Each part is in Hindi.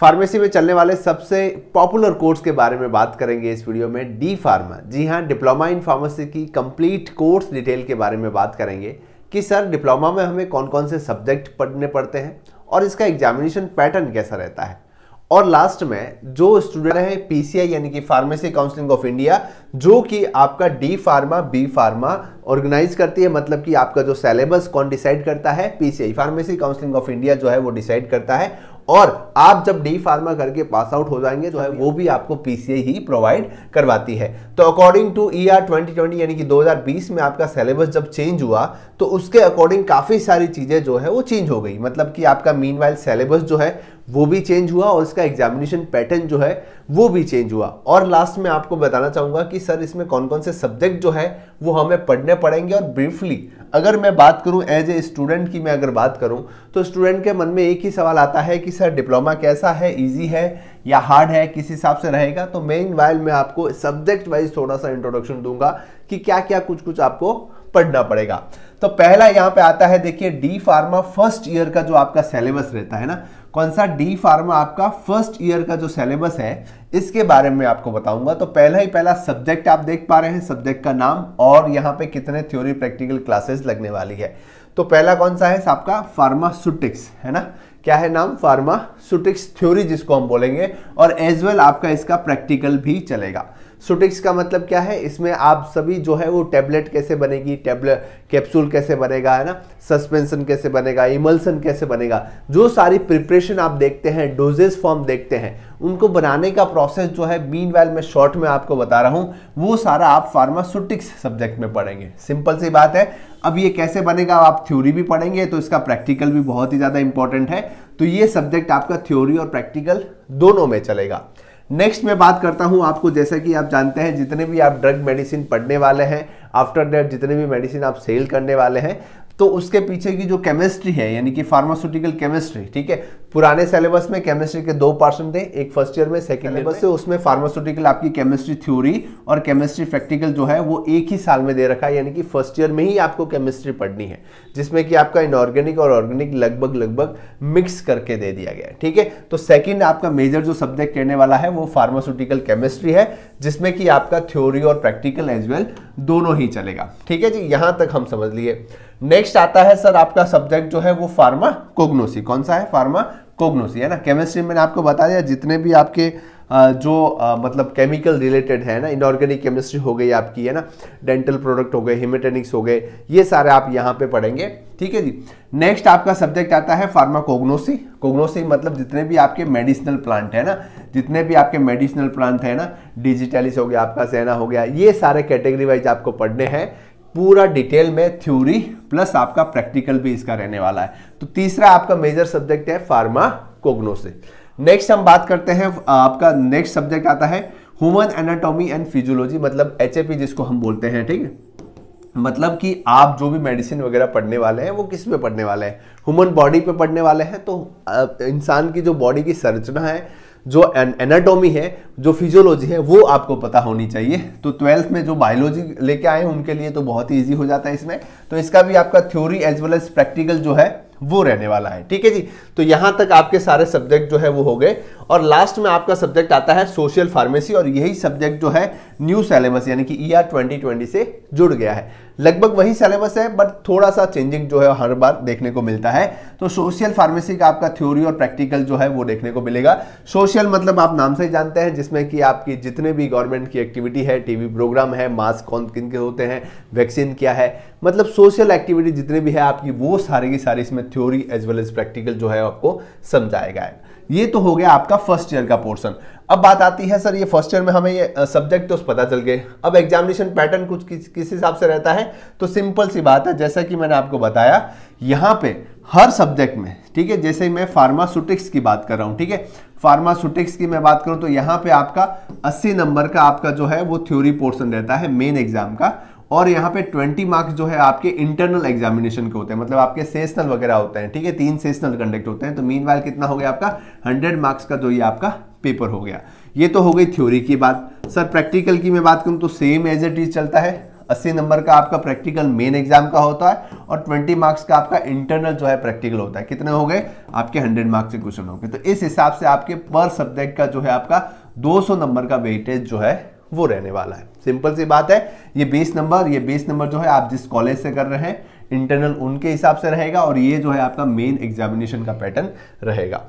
फार्मेसी में चलने वाले सबसे पॉपुलर कोर्स के बारे में बात करेंगे इस वीडियो में डी फार्मा जी हाँ डिप्लोमा इन फार्मेसी की कंप्लीट कोर्स डिटेल के बारे में बात करेंगे कि सर डिप्लोमा में हमें कौन कौन से सब्जेक्ट पढ़ने पड़ते हैं और इसका एग्जामिनेशन पैटर्न कैसा रहता है और लास्ट में जो स्टूडेंट है पीसीआई यानी कि फार्मेसी काउंसिलिंग ऑफ इंडिया जो कि आपका D pharma B Pharma organize करती है मतलब कि आपका जो सिलेबस कौन डिसाइड करता है PCI pharmacy counselling of India जो है वो डिसाइड करता है और आप जब डी फार्मा करके पास आउट हो जाएंगे तो है वो भी आपको पीसीए ही प्रोवाइड करवाती है तो according to E R twenty twenty यानी कि 2020 में आपका सिलेबस जब चेंज हुआ तो उसके अकॉर्डिंग काफ़ी सारी चीज़ें जो है वो चेंज हो गई मतलब कि आपका मीन सिलेबस जो है वो भी चेंज हुआ और इसका एग्जामिनेशन पैटर्न जो है वो भी चेंज हुआ और लास्ट में आपको बताना चाहूंगा कि सर इसमें कौन कौन से सब्जेक्ट जो है वो हमें पढ़ने पड़ेंगे और ब्रीफली अगर मैं बात करूं एज ए स्टूडेंट की मैं अगर बात करूं तो स्टूडेंट के मन में एक ही सवाल आता है कि सर डिप्लोमा कैसा है ईजी है या हार्ड है किस हिसाब से रहेगा तो मेन वाइल मैं आपको सब्जेक्ट वाइज थोड़ा सा इंट्रोडक्शन दूंगा कि क्या क्या कुछ कुछ आपको पढ़ना पड़ेगा तो पहला यहाँ पे आता है देखिए डी फार्मा फर्स्ट ईयर का जो आपका सिलेबस रहता है ना कौन सा डी फार्मा आपका फर्स्ट ईयर का जो सिलेबस है इसके बारे में आपको बताऊंगा तो पहला ही पहला सब्जेक्ट आप देख पा रहे हैं सब्जेक्ट का नाम और यहाँ पे कितने थ्योरी प्रैक्टिकल क्लासेस लगने वाली है तो पहला कौन सा है आपका फार्मास्यूटिक्स है ना क्या है नाम फार्मास्यूटिक्स थ्योरी जिसको हम बोलेंगे और एज वेल आपका इसका प्रैक्टिकल भी चलेगा सुटिक्स का मतलब क्या है इसमें आप सभी जो है वो टैबलेट कैसे बनेगी टैबलेट कैप्सूल कैसे बनेगा है ना सस्पेंशन कैसे बनेगा इमल्सन कैसे बनेगा जो सारी प्रिपरेशन आप देखते हैं डोजेस फॉर्म देखते हैं उनको बनाने का प्रोसेस जो है मीन वेल में शॉर्ट में आपको बता रहा हूँ वो सारा आप फार्मास्यूटिक्स सब्जेक्ट में पढ़ेंगे सिंपल सी बात है अब ये कैसे बनेगा आप थ्योरी भी पढ़ेंगे तो इसका प्रैक्टिकल भी बहुत ही ज़्यादा इंपॉर्टेंट है तो ये सब्जेक्ट आपका थ्योरी और प्रैक्टिकल दोनों में चलेगा नेक्स्ट मैं बात करता हूँ आपको जैसा कि आप जानते हैं जितने भी आप ड्रग मेडिसिन पढ़ने वाले हैं आफ्टर डेट जितने भी मेडिसिन आप सेल करने वाले हैं तो उसके पीछे की जो केमिस्ट्री है यानी कि फार्मास्यूटिकल केमिस्ट्री ठीक है पुराने सिलेबस में केमिस्ट्री के दो पार्सन थे एक फर्स्ट ईयर में सेकेंड सिलेबस से उसमें फार्मास्यूटिकल आपकी केमिस्ट्री थ्योरी और केमिस्ट्री प्रैक्टिकल जो है वो एक ही साल में दे रखा है यानी कि फर्स्ट ईयर में ही आपको केमिस्ट्री पढ़नी है जिसमें कि आपका इनऑर्गेनिक और ऑर्गेनिक लगभग लगभग मिक्स करके दे दिया गया ठीक है तो सेकेंड आपका मेजर जो सब्जेक्ट रहने वाला है वो फार्मास्यूटिकल केमिस्ट्री है जिसमें कि आपका थ्योरी और प्रैक्टिकल एज वेल दोनों ही चलेगा ठीक है जी यहाँ तक हम समझ लिए नेक्स्ट आता है सर आपका सब्जेक्ट जो है वो फार्मा कोग्नोसी कौन सा है फार्मा कोग्नोसी है ना केमिस्ट्री मैंने आपको बता दिया जितने भी आपके जो मतलब केमिकल रिलेटेड है ना इनऑर्गेनिक केमिस्ट्री हो गई आपकी है ना डेंटल प्रोडक्ट हो गए हिमेटेनिक्स हो गए ये सारे आप यहाँ पे पढ़ेंगे ठीक है जी नेक्स्ट आपका सब्जेक्ट आता है फार्माकोग्नोसी कोग्नोसी मतलब जितने भी आपके मेडिसिनल प्लांट है ना जितने भी आपके मेडिसिनल प्लांट है ना डिजिटलिस हो गया आपका सेना हो गया ये सारे कैटेगरी वाइज आपको पढ़ने हैं पूरा डिटेल में थ्योरी प्लस आपका प्रैक्टिकल भी इसका रहने वाला है तो तीसरा आपका मेजर सब्जेक्ट है फार्मा कोग्नोसिस नेक्स्ट हम बात करते हैं आपका नेक्स्ट सब्जेक्ट आता है ह्यूमन एनाटॉमी एंड फिजियोलॉजी मतलब एच जिसको हम बोलते हैं ठीक है मतलब कि आप जो भी मेडिसिन वगैरह पढ़ने वाले हैं वो किस पे पढ़ने वाले हैं ह्यूमन बॉडी पे पढ़ने वाले हैं तो इंसान की जो बॉडी की संरचना है जो एनाटॉमी है जो फिजियोलॉजी है वो आपको पता होनी चाहिए तो ट्वेल्थ में जो बायोलॉजी लेके आए उनके लिए तो बहुत ही ईजी हो जाता है इसमें तो इसका भी आपका theory as well as practical जो है वो रहने वाला है ठीक है जी तो यहाँ तक आपके सारे सब्जेक्ट जो है वो हो गए और लास्ट में आपका सब्जेक्ट आता है सोशल फार्मेसी और यही सब्जेक्ट जो है न्यू सिलेबस यानी कि ई आर ट्वेंटी से जुड़ गया है लगभग वही सिलेबस है बट थोड़ा सा चेंजिंग जो है हर बार देखने को मिलता है तो सोशल फार्मेसी का आपका थ्योरी और प्रैक्टिकल जो है वो देखने को मिलेगा सोशल मतलब आप नाम से ही जानते हैं जिसमें कि आपकी जितने भी गवर्नमेंट की एक्टिविटी है टीवी प्रोग्राम है मास्क कौन किन के होते हैं वैक्सीन क्या है मतलब सोशल एक्टिविटी जितने भी है आपकी वो सारी की सारी इसमें theory as well as practical जो है आपको समझाएगा ये तो हो गया आपका फर्स्ट ईयर का पोर्सन अब बात आती है सर ये फर्स्ट ईयर में हमें ये सब्जेक्ट तो पता चल गए अब एग्जामिनेशन पैटर्न कुछ किस हिसाब से रहता है तो सिंपल सी बात है जैसा कि मैंने आपको बताया यहाँ पे हर सब्जेक्ट में ठीक है जैसे मैं फार्मास्यूटिक्स की बात कर रहा हूँ ठीक है फार्मास्यूटिक्स की मैं बात करूँ तो यहाँ पे आपका 80 नंबर का आपका जो है वो थ्योरी पोर्सन रहता है मेन एग्जाम का और यहाँ पे 20 मार्क्स जो है आपके इंटरनल एग्जामिनेशन के होते हैं मतलब आपके सेशनल वगैरह होते हैं ठीक है तीन सेशनल कंडक्ट होते हैं तो मीन कितना हो गया आपका हंड्रेड मार्क्स का जो ये आपका पेपर हो गया ये तो हो गई थ्योरी की बात सर प्रैक्टिकल की मैं बात करूँ तो सेम एज एट इज चलता है अस्सी नंबर का आपका प्रैक्टिकल मेन एग्जाम का होता है और 20 मार्क्स का आपका इंटरनल जो है प्रैक्टिकल होता है कितने हो गए आपके 100 मार्क्स के क्वेश्चन हो गए तो इस हिसाब से आपके पर सब्जेक्ट का जो है आपका 200 नंबर का वेटेज जो है वो रहने वाला है सिंपल सी बात है ये बेस नंबर ये बेस नंबर जो है आप जिस कॉलेज से कर रहे हैं इंटरनल उनके हिसाब से रहेगा और ये जो है आपका मेन एग्जामिनेशन का पैटर्न रहेगा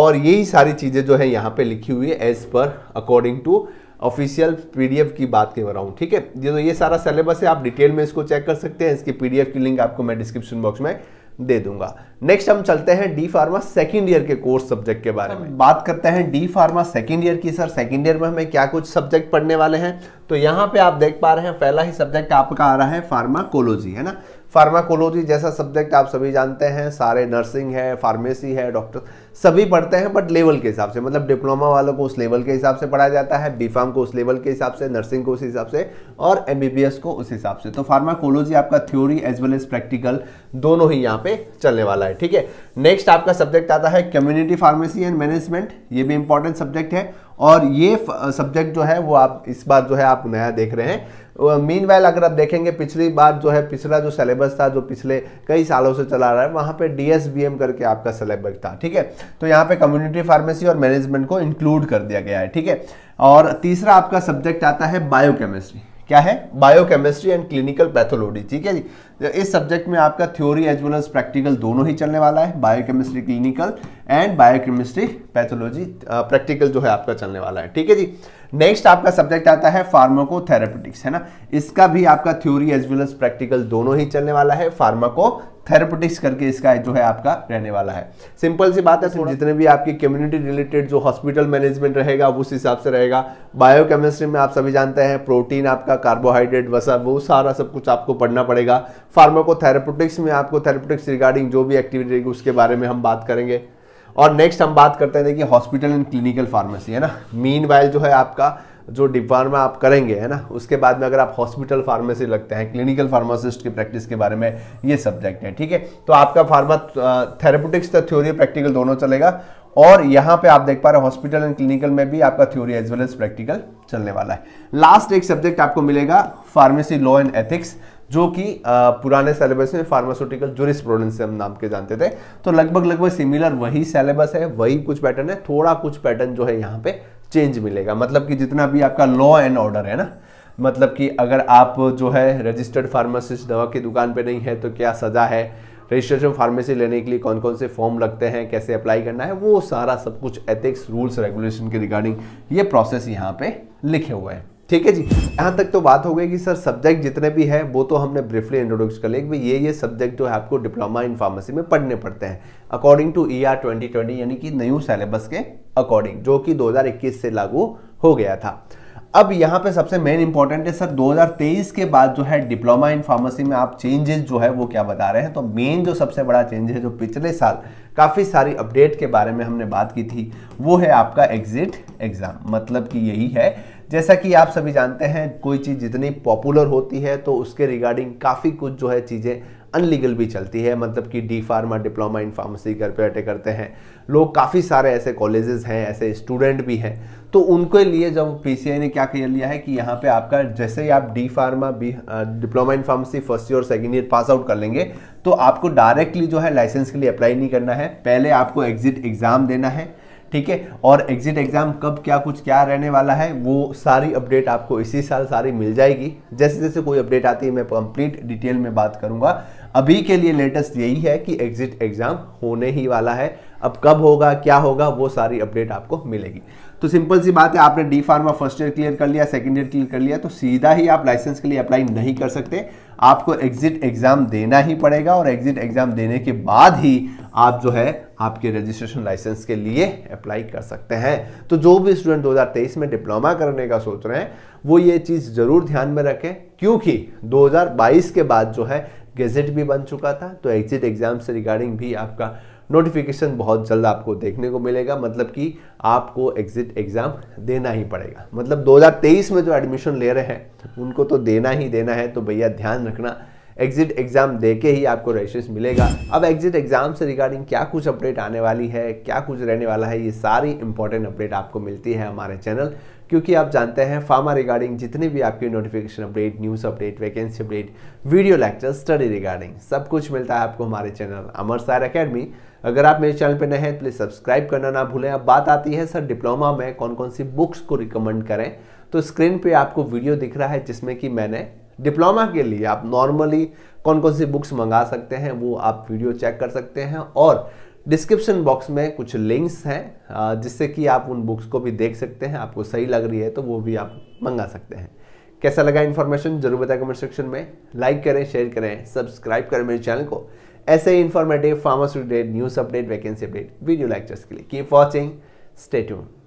और यही सारी चीज़ें जो है यहाँ पे लिखी हुई है as per according to official PDF की बात कर रहा हूँ ठीक है ये तो ये सारा सिलेबस है आप डिटेल में इसको चेक कर सकते हैं इसकी पीडीएफ की लिंक आपको मैं डिस्क्रिप्शन बॉक्स में दे दूंगा नेक्स्ट हम चलते हैं डी फार्मा सेकेंड ईयर के कोर्स सब्जेक्ट के बारे में बात करते हैं डी फार्मा सेकेंड ईयर की सर सेकेंड ईयर में हमें क्या कुछ सब्जेक्ट पढ़ने वाले हैं तो यहाँ पे आप देख पा रहे हैं पहला ही सब्जेक्ट आपका आ रहा है फार्माकोलॉजी है ना फार्माकोलॉजी जैसा सब्जेक्ट आप सभी जानते हैं सारे नर्सिंग है फार्मेसी है डॉक्टर सभी पढ़ते हैं बट लेवल के हिसाब से मतलब डिप्लोमा वालों को उस लेवल के हिसाब से पढ़ाया जाता है बी को उस लेवल के हिसाब से नर्सिंग को उस हिसाब से और एम को उस हिसाब से तो फार्माकोलॉजी आपका theory as well as practical दोनों ही यहाँ पे चलने वाला है ठीक है नेक्स्ट आपका सब्जेक्ट आता है कम्युनिटी फार्मेसी एंड मैनेजमेंट ये भी इंपॉर्टेंट सब्जेक्ट है और ये सब्जेक्ट जो है वो आप इस बार जो है आप नया देख रहे हैं मीन वेल अगर आप देखेंगे पिछली बार जो है पिछला जो सिलेबस था जो पिछले कई सालों से चला रहा है वहाँ पे डीएसबीएम करके आपका सिलेबस था ठीक है तो यहाँ पे कम्युनिटी फार्मेसी और मैनेजमेंट को इंक्लूड कर दिया गया है ठीक है और तीसरा आपका सब्जेक्ट आता है बायोकेमिस्ट्री क्या है बायोकेमिस्ट्री एंड क्लिनिकल पैथोलॉजी ठीक है जी तो इस सब्जेक्ट में आपका theory as well as practical दोनों ही चलने वाला है biochemistry clinical and biochemistry pathology practical जो है आपका चलने वाला है ठीक है जी नेक्स्ट आपका सब्जेक्ट आता है फार्माकोथेरापेटिक्स है ना इसका भी आपका theory as well as practical दोनों ही चलने वाला है फार्माको थेरेपोटिक्स करके इसका जो है आपका रहने वाला है सिंपल सी बात है थोड़ा जितने भी आपकी कम्युनिटी रिलेटेड जो हॉस्पिटल मैनेजमेंट रहेगा उस हिसाब से रहेगा बायोकेमिस्ट्री में आप सभी जानते हैं प्रोटीन आपका कार्बोहाइड्रेट वसा वो सारा सब कुछ आपको पढ़ना पड़ेगा फार्माकोथेरेपोटिक्स में आपको थेरेपोटिक्स रिगार्डिंग जो भी एक्टिविटी रहेगी उसके बारे में हम बात करेंगे और नेक्स्ट हम बात करते हैं देखिए हॉस्पिटल एंड क्लिनिकल फार्मेसी है ना मीन जो है आपका जो डिप्लोमा आप करेंगे है ना उसके बाद में अगर आप हॉस्पिटल फार्मेसी लगते हैं क्लिनिकल फार्मासिस्ट की प्रैक्टिस के बारे में ये सब्जेक्ट है ठीक है तो आपका फार्मा थेरेपुटिक्स तो थ्योरी प्रैक्टिकल दोनों चलेगा और यहाँ पे आप देख पा रहे हॉस्पिटल एंड क्लिनिकल में भी आपका theory as well as practical चलने वाला है लास्ट एक सब्जेक्ट आपको मिलेगा फार्मेसी लॉ एंड एथिक्स जो कि पुराने सिलेबस में फार्मास्यूटिकल जुरिस्प्रोडेंस से हम नाम के जानते थे तो लगभग लगभग सिमिलर वही सिलेबस है वही कुछ पैटर्न है थोड़ा कुछ पैटर्न जो है यहाँ पे चेंज मिलेगा मतलब कि जितना भी आपका लॉ एंड ऑर्डर है ना मतलब कि अगर आप जो है रजिस्टर्ड फार्मासिस्ट दवा की दुकान पे नहीं है तो क्या सज़ा है रजिस्ट्रेशन फार्मेसी लेने के लिए कौन कौन से फॉर्म लगते हैं कैसे अप्लाई करना है वो सारा सब कुछ एथिक्स रूल्स रेगुलेशन के रिगार्डिंग ये प्रोसेस यहाँ पे लिखे हुए हैं ठीक है जी यहाँ तक तो बात हो गई कि सर सब्जेक्ट जितने भी हैं वो तो हमने ब्रीफली इंट्रोड्यूस कर लिया ये ये सब्जेक्ट जो है आपको डिप्लोमा इन फार्मेसी में पढ़ने पड़ते हैं according to E R twenty twenty यानी कि न्यू सेलेबस के अकॉर्डिंग जो कि 2021 से लागू हो गया था अब यहाँ पे सबसे मेन इंपॉर्टेंट है सर 2023 के बाद जो है डिप्लोमा इन फार्मेसी में आप चेंजेस जो है वो क्या बता रहे हैं तो मेन जो सबसे बड़ा चेंज है जो पिछले साल काफ़ी सारी अपडेट के बारे में हमने बात की थी वो है आपका एग्जिट एग्ज़ाम मतलब कि यही है जैसा कि आप सभी जानते हैं कोई चीज़ जितनी पॉपुलर होती है तो उसके रिगार्डिंग काफ़ी कुछ जो है चीज़ें अनलीगल भी चलती है मतलब कि D pharma diploma in pharmacy घर पे अटे करते हैं लोग काफ़ी सारे ऐसे कॉलेजेस हैं ऐसे स्टूडेंट भी हैं तो उनके लिए जब आई ने क्या कर लिया है कि यहाँ पे आपका जैसे ही आप डी फार्मा बी diploma in pharmacy first year और सेकेंड ईयर पास आउट कर लेंगे तो आपको डायरेक्टली जो है लाइसेंस के लिए अप्लाई नहीं करना है पहले आपको एग्जिट एग्ज़ाम देना है ठीक है और एग्जिट एग्जाम कब क्या कुछ क्या रहने वाला है वो सारी अपडेट आपको इसी साल सारी मिल जाएगी जैसे जैसे कोई अपडेट आती है मैं कंप्लीट डिटेल में बात करूंगा अभी के लिए लेटेस्ट यही है कि एग्जिट एग्जाम होने ही वाला है अब कब होगा क्या होगा वो सारी अपडेट आपको मिलेगी तो सिंपल सी बात है आपने D pharma first year clear कर लिया सेकेंड ईयर क्लियर कर लिया तो सीधा ही आप लाइसेंस के लिए अप्लाई नहीं कर सकते आपको एग्जिट एग्जाम देना ही पड़ेगा और एग्जिट एग्जाम देने के बाद ही आप जो है आपके रजिस्ट्रेशन लाइसेंस के लिए अप्लाई कर सकते हैं तो जो भी स्टूडेंट 2023 में डिप्लोमा करने का सोच रहे हैं वो ये चीज़ ज़रूर ध्यान में रखें क्योंकि 2022 के बाद जो है गेजेट भी बन चुका था तो एग्जिट एग्ज़ाम से रिगार्डिंग भी आपका नोटिफिकेशन बहुत जल्द आपको देखने को मिलेगा मतलब कि आपको एग्जिट एग्ज़ाम देना ही पड़ेगा मतलब 2023 में जो एडमिशन ले रहे हैं उनको तो देना ही देना है तो भैया ध्यान रखना एग्जिट एग्ज़ाम दे के ही आपको रेशेस मिलेगा अब एग्जिट एग्ज़ाम से रिगार्डिंग क्या कुछ अपडेट आने वाली है क्या कुछ रहने वाला है ये सारी इंपॉर्टेंट अपडेट आपको मिलती है हमारे चैनल क्योंकि आप जानते हैं फार्मा रिगार्डिंग जितने भी आपकी notification update news update vacancy update video lecture study regarding सब कुछ मिलता है आपको हमारे चैनल अमर सार अकेडमी अगर आप मेरे चैनल पर नए हैं प्लीज़ सब्सक्राइब करना ना भूलें अब बात आती है सर डिप्लोमा में कौन कौन सी बुक्स को रिकमेंड करें तो स्क्रीन पे आपको वीडियो दिख रहा है जिसमें कि मैंने डिप्लोमा के लिए आप नॉर्मली कौन कौन सी बुक्स मंगा सकते हैं वो आप वीडियो चेक कर सकते हैं और डिस्क्रिप्शन बॉक्स में कुछ लिंक्स हैं जिससे कि आप उन बुक्स को भी देख सकते हैं आपको सही लग रही है तो वो भी आप मंगा सकते हैं कैसा लगा इन्फॉर्मेशन जरूर बताएं कमेंट सेक्शन में लाइक करें शेयर करें सब्सक्राइब करें मेरे चैनल को ऐसे ही informative pharmaceutical news update vacancy update video lectures के लिए कीप वॉचिंग स्टे